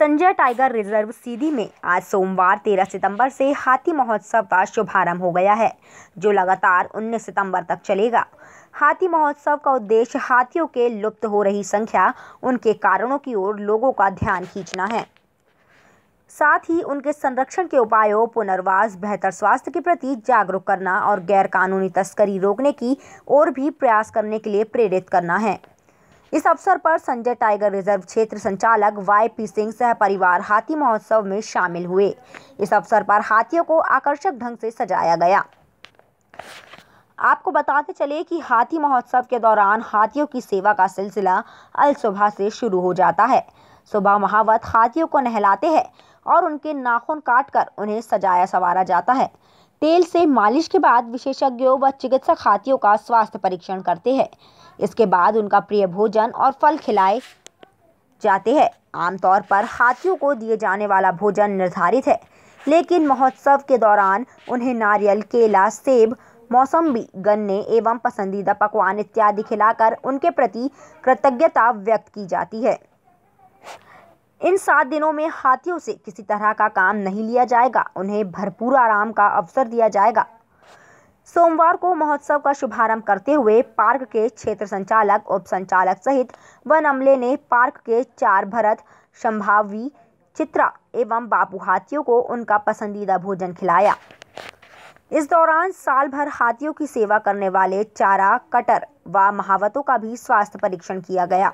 Sanjay tiger reserve सीधी में आज सोमवार 13 सितंबर से हाथी महोत्सव का शुभारंभ हो गया है जो लगातार 19 सितंबर तक चलेगा हाथी महोत्सव का उद्देश्य हाथियों के लुप्त हो रही संख्या उनके कारणों की ओर लोगों का ध्यान खींचना है साथ ही उनके संरक्षण के उपायों पुनर्वास बेहतर स्वास्थ्य के प्रति जागरूक करना और गैरकानूनी तस्करी रोकने की ओर भी प्रयास करने के लिए प्रेरित करना है इस अवसर पर संजय टाइगर रिजर्व क्षेत्र संचालक वाई पी सिंह सह परिवार हाथी महोत्सव में शामिल हुए इस अवसर पर हाथियों को आकर्षक ढंग से सजाया गया आपको बताते चले कि हाथी महोत्सव के दौरान हाथियों की सेवा का सिलसिला अल सुबह से शुरू हो जाता है सुबह महावत हाथियों को नहलाते हैं और उनके नाखून काट कर उन्हें सजाया संवारा जाता है तेल से मालिश के बाद विशेषज्ञों व चिकित्सक हाथियों का स्वास्थ्य परीक्षण करते हैं इसके बाद उनका प्रिय भोजन और फल खिलाए जाते हैं आमतौर पर हाथियों को दिए जाने वाला भोजन निर्धारित है लेकिन महोत्सव के दौरान उन्हें नारियल केला सेब मौसम्बी गन्ने एवं पसंदीदा पकवान इत्यादि खिलाकर उनके प्रति कृतज्ञता व्यक्त की जाती है इन सात दिनों में हाथियों से किसी तरह का काम नहीं लिया जाएगा उन्हें भरपूर आराम का अवसर दिया जाएगा सोमवार को महोत्सव का शुभारंभ करते हुए पार्क के क्षेत्र संचालक उप संचालक सहित वन अमले ने पार्क के चार भरत संभावी चित्रा एवं बापू हाथियों को उनका पसंदीदा भोजन खिलाया इस दौरान साल भर हाथियों की सेवा करने वाले चारा कटर व महावतों का भी स्वास्थ्य परीक्षण किया गया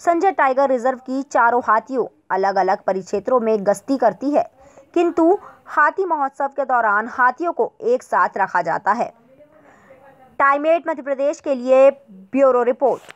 संजय टाइगर रिजर्व की चारों हाथियों अलग अलग परिक्षेत्रों में गश्ती करती है किंतु हाथी महोत्सव के दौरान हाथियों को एक साथ रखा जाता है टाइमेट मध्य प्रदेश के लिए ब्यूरो रिपोर्ट